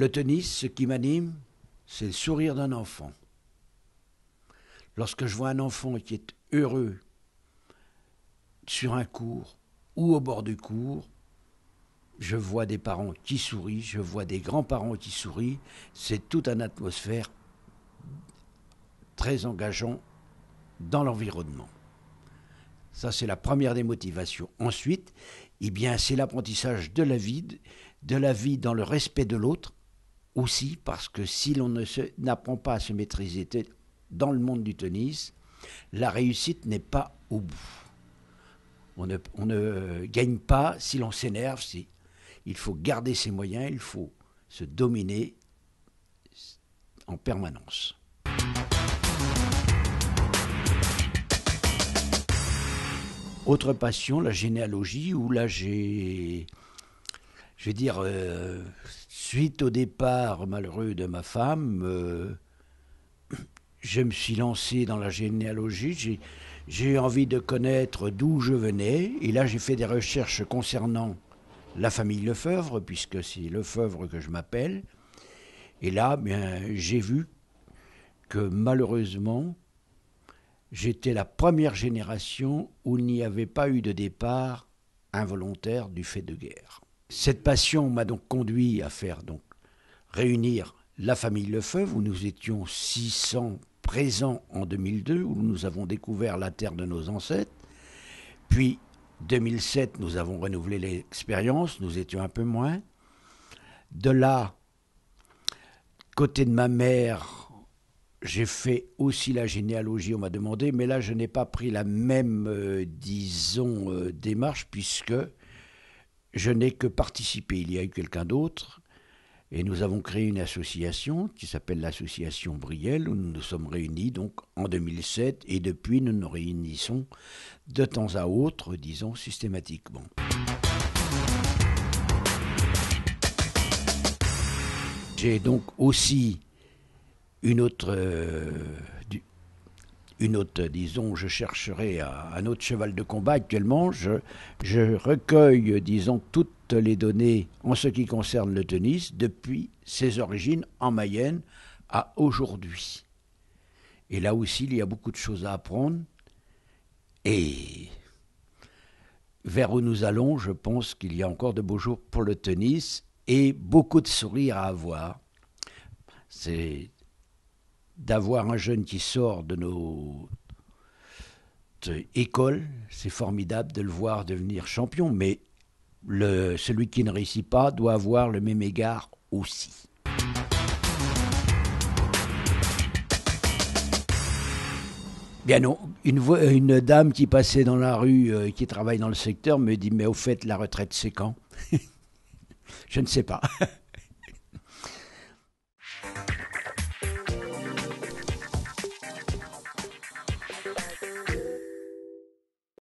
le tennis, ce qui m'anime, c'est le sourire d'un enfant. Lorsque je vois un enfant qui est heureux sur un cours ou au bord du cours, je vois des parents qui sourient, je vois des grands-parents qui sourient. C'est toute une atmosphère très engageante dans l'environnement. Ça, c'est la première des motivations. Ensuite, eh bien, c'est l'apprentissage de la vie, de la vie dans le respect de l'autre, aussi parce que si l'on n'apprend pas à se maîtriser dans le monde du tennis, la réussite n'est pas au bout. On ne, euh, gagne pas si l'on s'énerve. Il faut garder ses moyens, il faut se dominer en permanence. Autre passion, la généalogie, où là j'ai je veux dire, euh, suite au départ malheureux de ma femme, euh, je me suis lancé dans la généalogie. J'ai envie de connaître d'où je venais. Et là, j'ai fait des recherches concernant la famille Lefebvre, puisque c'est Lefebvre que je m'appelle. Et là, j'ai vu que malheureusement, j'étais la première génération où il n'y avait pas eu de départ involontaire du fait de guerre. Cette passion m'a donc conduit à faire donc réunir la famille Lefebvre, où nous étions 600 présents en 2002, où nous avons découvert la terre de nos ancêtres. Puis 2007, nous avons renouvelé l'expérience, nous étions un peu moins. De là, côté de ma mère, j'ai fait aussi la généalogie, on m'a demandé, mais là je n'ai pas pris la même, euh, disons, euh, démarche, puisque je n'ai que participé. Il y a eu quelqu'un d'autre. Et nous avons créé une association qui s'appelle l'association Brielle, où nous nous sommes réunis donc en 2007 et depuis nous nous réunissons de temps à autre, disons systématiquement. J'ai donc aussi une autre euh, une autre, disons, je chercherai un autre cheval de combat. Actuellement, je, recueille, disons, toutes les données en ce qui concerne le tennis depuis ses origines en Mayenne à aujourd'hui. Et là aussi, il y a beaucoup de choses à apprendre. Et vers où nous allons, je pense qu'il y a encore de beaux jours pour le tennis et beaucoup de sourires à avoir. C'est d'avoir un jeune qui sort de nos euh, écoles, c'est formidable de le voir devenir champion, mais celui qui ne réussit pas doit avoir le même égard aussi. Bien non, une, une, dame qui passait dans la rue, euh, qui travaille dans le secteur, me dit, mais au fait, la retraite, c'est quand Je ne sais pas.